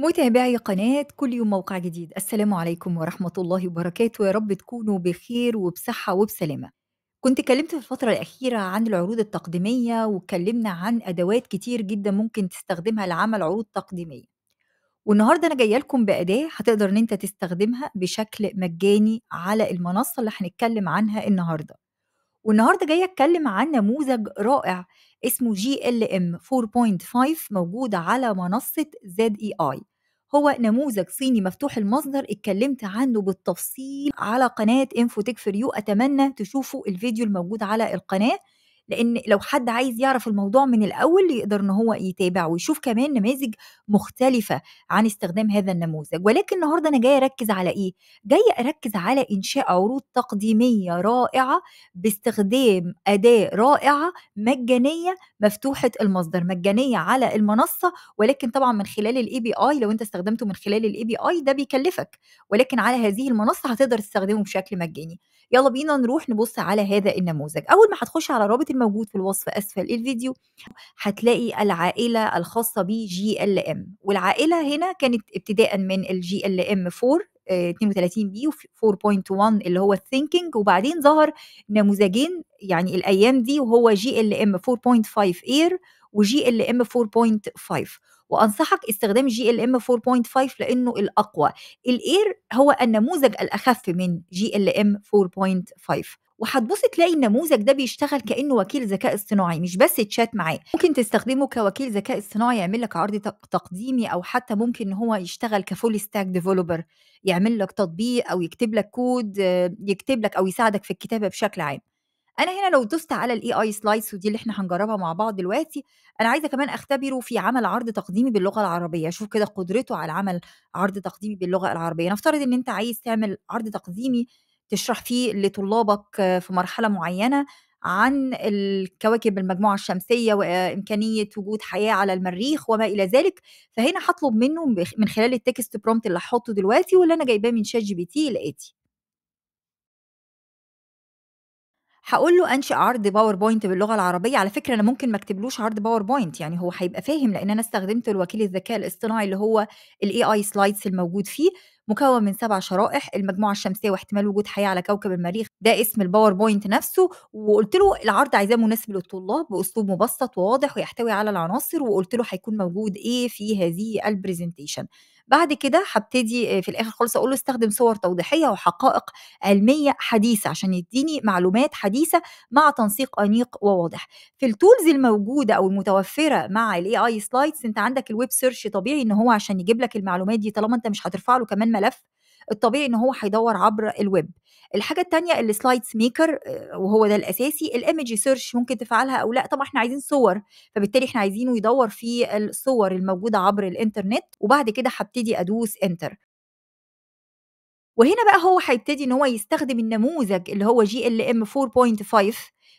متابعي قناة كل يوم موقع جديد السلام عليكم ورحمة الله وبركاته يا رب تكونوا بخير وبصحة وبسلامة كنت اتكلمت في الفترة الأخيرة عن العروض التقديمية واتكلمنا عن أدوات كتير جدا ممكن تستخدمها لعمل عروض تقديمية والنهاردة أنا جاية لكم بأداة هتقدر إن أنت تستخدمها بشكل مجاني على المنصة اللي هنتكلم عنها النهاردة والنهارده جايه اتكلم عن نموذج رائع اسمه جي ال ام 4.5 موجود على منصه زد اي اي هو نموذج صيني مفتوح المصدر اتكلمت عنه بالتفصيل على قناه انفوتك فور يو اتمنى تشوفوا الفيديو الموجود على القناه لان لو حد عايز يعرف الموضوع من الاول يقدر ان هو يتابع ويشوف كمان نماذج مختلفه عن استخدام هذا النموذج ولكن النهارده انا جايه اركز على ايه جايه اركز على انشاء عروض تقديميه رائعه باستخدام اداه رائعه مجانيه مفتوحه المصدر مجانيه على المنصه ولكن طبعا من خلال الاي بي اي لو انت استخدمته من خلال الاي بي اي ده بيكلفك ولكن على هذه المنصه هتقدر تستخدمه بشكل مجاني يلا بينا نروح نبص على هذا النموذج اول ما هتخش على الرابط الموجود في الوصف اسفل الفيديو هتلاقي العائله الخاصه جي ال ام والعائله هنا كانت ابتداء من الجي ال ام 4 32 بي و4.1 اللي هو الثينكينج وبعدين ظهر نموذجين يعني الايام دي وهو جي ال ام 4.5 اير وجي ال ام 4.5 وانصحك استخدام جي ال ام 4.5 لانه الاقوى الاير هو النموذج الاخف من جي ال ام 4.5 وهتبص تلاقي النموذج ده بيشتغل كانه وكيل ذكاء اصطناعي مش بس تشات معاه ممكن تستخدمه كوكيل ذكاء اصطناعي يعمل لك عرض تقديمي او حتى ممكن ان هو يشتغل كفول ستاك ديفلوبر يعمل لك تطبيق او يكتب لك كود يكتب لك او يساعدك في الكتابه بشكل عام انا هنا لو دوست على الاي اي سلايس ودي اللي احنا هنجربها مع بعض دلوقتي انا عايزه كمان اختبره في عمل عرض تقديمي باللغه العربيه اشوف كده قدرته على عمل عرض تقديمي باللغه العربيه نفترض ان انت عايز تعمل عرض تقديمي تشرح فيه لطلابك في مرحله معينه عن الكواكب المجموعة الشمسية وإمكانية وجود حياة على المريخ وما إلى ذلك فهنا هطلب منه من خلال التكست برومت اللي هحطه دلوقتي واللي أنا جايباه من شات جي بي تي الاتي هقول له انشئ عرض باوربوينت باللغه العربيه على فكره انا ممكن ما اكتبلوش عرض باوربوينت يعني هو هيبقى فاهم لان انا استخدمت الوكيل الذكاء الاصطناعي اللي هو الاي اي سلايدز الموجود فيه مكون من سبع شرائح المجموعه الشمسيه واحتمال وجود حياه على كوكب المريخ ده اسم الباوربوينت نفسه وقلت له العرض عايزاه مناسب للطلاب باسلوب مبسط وواضح ويحتوي على العناصر وقلت له هيكون موجود ايه في هذه البرزنتيشن بعد كده هبتدي آه، في الاخر خالص اقول له استخدم صور توضيحيه وحقائق علميه حديثه عشان يديني معلومات حديثه مع تنسيق انيق وواضح في التولز الموجوده او المتوفره مع الاي اي سلايدز انت عندك الويب سيرش طبيعي ان هو عشان يجيب لك المعلومات دي طالما انت مش هترفع له كمان الملف الطبيعي ان هو هيدور عبر الويب الحاجه الثانيه السلايدز آه، ميكر وهو ده الاساسي الايمج سيرش ممكن تفعلها او لا طبعا احنا عايزين صور فبالتالي احنا عايزينه يدور في الصور الموجوده عبر الانترنت وبعد كده هبتدي ادوس انتر وهنا بقى هو هيبتدي ان هو يستخدم النموذج اللي هو جي ال ام 4.5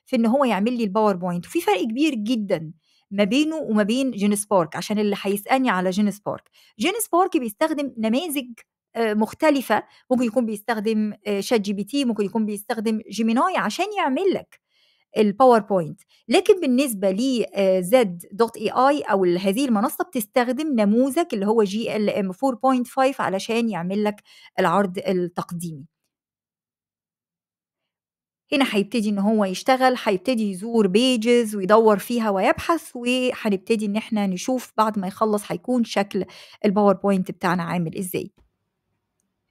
في ان هو يعمل لي الباوربوينت وفي فرق كبير جدا ما بينه وما بين جين سبارك عشان اللي هيسالني على جين سبارك جين سبارك بيستخدم نماذج آه، مختلفه ممكن يكون بيستخدم شات جي بي تي ممكن يكون بيستخدم جيميناي عشان يعمل لك الباوربوينت لكن بالنسبه لي زد دوت اي اي او هذه المنصه بتستخدم نموذج اللي هو جي ال ام 4.5 علشان يعمل لك العرض التقديمي هنا هيبتدي ان هو يشتغل هيبتدي يزور بيجز ويدور فيها ويبحث وهنبتدي ان احنا نشوف بعد ما يخلص هيكون شكل الباوربوينت بتاعنا عامل ازاي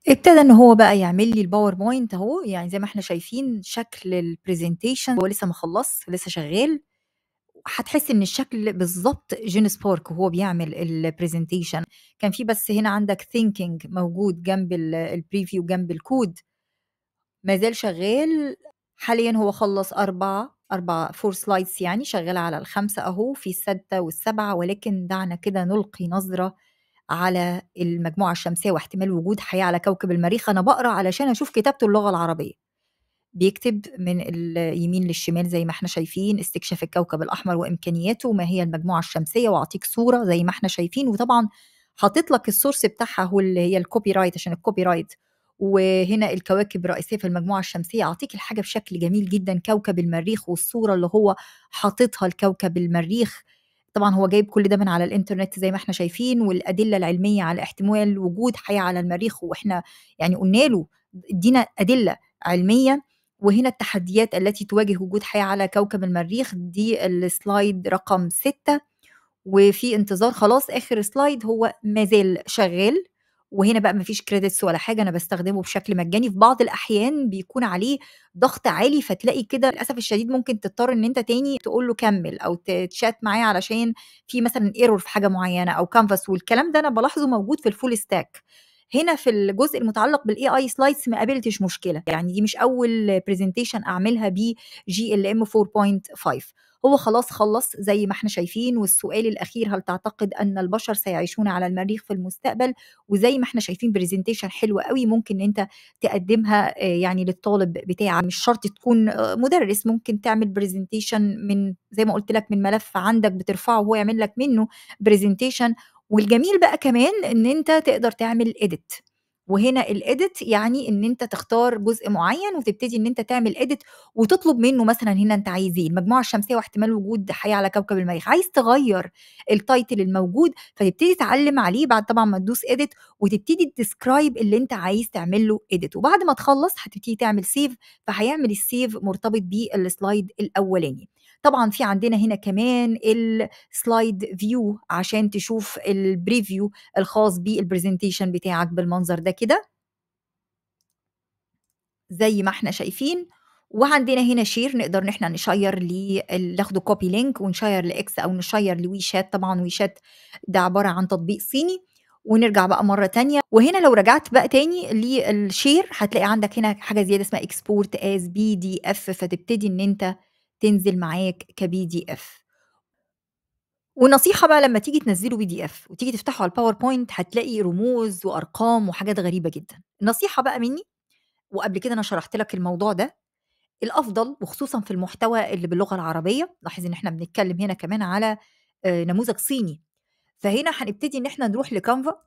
ابتدى ان هو بقى يعمل لي الباور بوينت اهو يعني زي ما احنا شايفين شكل البرزنتيشن هو لسه ما خلص لسه شغال هتحس ان الشكل بالظبط جين سبارك وهو بيعمل البرزنتيشن كان في بس هنا عندك ثينكينج موجود جنب البريفيو جنب الكود ما زال شغال حاليا هو خلص أربعة أربعة فور سلايدز يعني شغال على الخمسة أهو في الستة والسبعة ولكن دعنا كده نلقي نظرة على المجموعه الشمسيه واحتمال وجود حياه على كوكب المريخ انا بقرا علشان اشوف كتابته اللغه العربيه بيكتب من اليمين للشمال زي ما احنا شايفين استكشاف الكوكب الاحمر وامكانياته وما هي المجموعه الشمسيه واعطيك صوره زي ما احنا شايفين وطبعا حاطط لك السورس بتاعها هو اللي هي الكوبي رايت عشان الكوبي رايت وهنا الكواكب الرئيسيه في المجموعه الشمسيه اعطيك الحاجه بشكل جميل جدا كوكب المريخ والصوره اللي هو حاططها لكوكب المريخ طبعا هو جايب كل ده من على الانترنت زي ما احنا شايفين والادله العلميه على احتمال وجود حياه على المريخ واحنا يعني قلنا له ادينا ادله علميه وهنا التحديات التي تواجه وجود حياه على كوكب المريخ دي السلايد رقم 6 وفي انتظار خلاص اخر سلايد هو ما زال شغال وهنا بقى مفيش كريدتس ولا حاجه انا بستخدمه بشكل مجاني في بعض الاحيان بيكون عليه ضغط عالي فتلاقي كده للاسف الشديد ممكن تضطر ان انت تاني تقول له كمل او تشات معاه علشان في مثلا ايرور في حاجه معينه او كانفاس والكلام ده انا بلاحظه موجود في الفول ستاك هنا في الجزء المتعلق بالاي اي سلايدز ما قابلتش مشكله يعني دي مش اول برزنتيشن اعملها ب جي ال ام 4.5 هو خلاص خلص زي ما احنا شايفين والسؤال الاخير هل تعتقد ان البشر سيعيشون على المريخ في المستقبل وزي ما احنا شايفين برزنتيشن حلوه قوي ممكن انت تقدمها آه، يعني للطالب بتاعك مش شرط تكون آه، مدرس ممكن تعمل برزنتيشن من زي ما قلت لك من ملف عندك بترفعه وهو يعمل لك منه برزنتيشن والجميل بقى كمان ان انت تقدر تعمل اديت وهنا الاديت يعني ان انت تختار جزء معين وتبتدي ان انت تعمل اديت وتطلب منه مثلا هنا انت عايز ايه المجموعه الشمسيه واحتمال وجود حياه على كوكب المريخ عايز تغير التايتل الموجود فتبتدي تعلم عليه بعد طبعا ما تدوس اديت وتبتدي تسكرايب اللي انت عايز تعمل له اديت وبعد ما تخلص هتبتدي تعمل سيف فهيعمل السيف مرتبط بالسلايد الاولاني طبعا في عندنا هنا كمان السلايد فيو عشان تشوف البريفيو الخاص بالبرزنتيشن بتاعك بالمنظر ده كده زي ما احنا شايفين وعندنا هنا شير نقدر ان احنا نشير ل ناخده كوبي لينك ونشير لاكس او نشير لوي شات طبعا وي شات ده عباره عن تطبيق صيني ونرجع بقى مرة تانية وهنا لو رجعت بقى تاني للشير هتلاقي عندك هنا حاجة زيادة اسمها اكسبورت از بي دي اف فتبتدي ان انت تنزل معاك كبي دي اف ونصيحه بقى لما تيجي تنزله بي دي اف وتيجي تفتحه على الباوربوينت هتلاقي رموز وارقام وحاجات غريبه جدا نصيحه بقى مني وقبل كده انا شرحت لك الموضوع ده الافضل وخصوصا في المحتوى اللي باللغه العربيه لاحظ ان احنا بنتكلم هنا كمان على آه، نموذج صيني فهنا هنبتدي ان احنا نروح لكانفا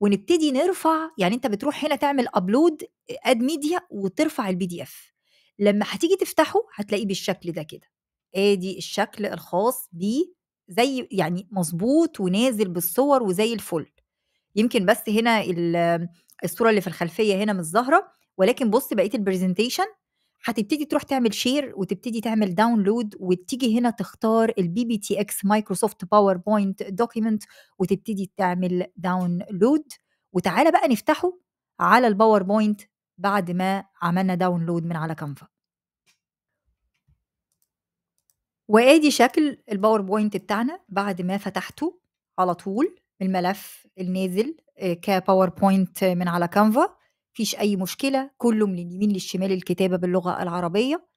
ونبتدي نرفع يعني انت بتروح هنا تعمل ابلود اد ميديا وترفع البي دي اف لما هتيجي تفتحه هتلاقيه بالشكل ده كده ادي الشكل الخاص بيه زي يعني مظبوط ونازل بالصور وزي الفل يمكن بس هنا الصوره اللي في الخلفيه هنا مش ظاهره ولكن بص بقيه البرزنتيشن هتبتدي تروح تعمل شير وتبتدي تعمل داونلود وتيجي هنا تختار البي بي تي اكس مايكروسوفت باوربوينت دوكيمنت وتبتدي تعمل داونلود وتعالى بقى نفتحه على الباوربوينت بعد ما عملنا داونلود من على كانفا وادي شكل الباوربوينت بتاعنا بعد ما فتحته على طول الملف النازل آه، كباوربوينت من على كانفا مفيش اي مشكله كله من اليمين للشمال الكتابه باللغه العربيه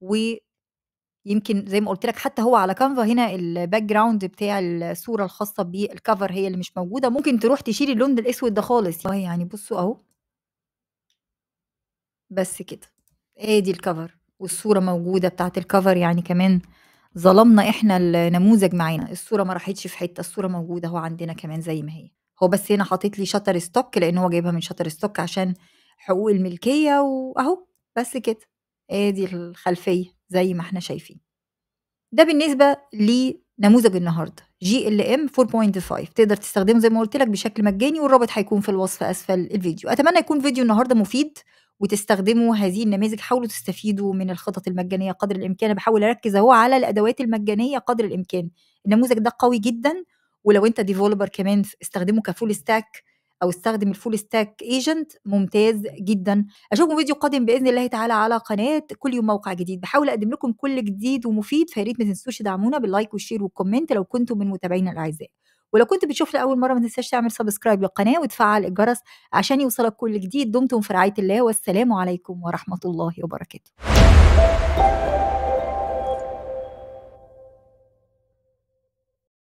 ويمكن زي ما قلت لك حتى هو على كانفا هنا الباك جراوند بتاع الصوره الخاصه بالكفر هي اللي مش موجوده ممكن تروح تشيل اللون الاسود ده خالص يعني بصوا اهو بس كده ادي الكفر والصورة موجودة بتاعة الكفر يعني كمان ظلمنا احنا النموذج معانا الصورة ما راحتش في حتة الصورة موجودة اهو عندنا كمان زي ما هي هو بس هنا حاطط لي شاتر ستوك لان هو جايبها من شاتر ستوك عشان حقوق الملكية واهو بس كده ادي الخلفية زي ما احنا شايفين ده بالنسبة لنموذج النهاردة جي ال ام 4.5 تقدر تستخدمه زي ما قلت لك بشكل مجاني والرابط هيكون في الوصف اسفل الفيديو اتمنى يكون فيديو النهارده مفيد وتستخدموا هذه النماذج حاولوا تستفيدوا من الخطط المجانيه قدر الامكان بحاول اركز اهو على الادوات المجانيه قدر الامكان النموذج ده قوي جدا ولو انت ديفلوبر كمان استخدمه كفول ستاك او استخدم الفول ستاك ايجنت ممتاز جدا اشوفكم فيديو قادم باذن الله تعالى على قناه كل يوم موقع جديد بحاول اقدم لكم كل جديد ومفيد فياريت ما تنسوش تدعمونا باللايك والشير والكومنت لو كنتم من متابعينا الاعزاء ولو كنت بتشوفنا اول مره ما تنساش تعمل سبسكرايب للقناه وتفعل الجرس عشان يوصلك كل جديد دمتم في رعايه الله والسلام عليكم ورحمه الله وبركاته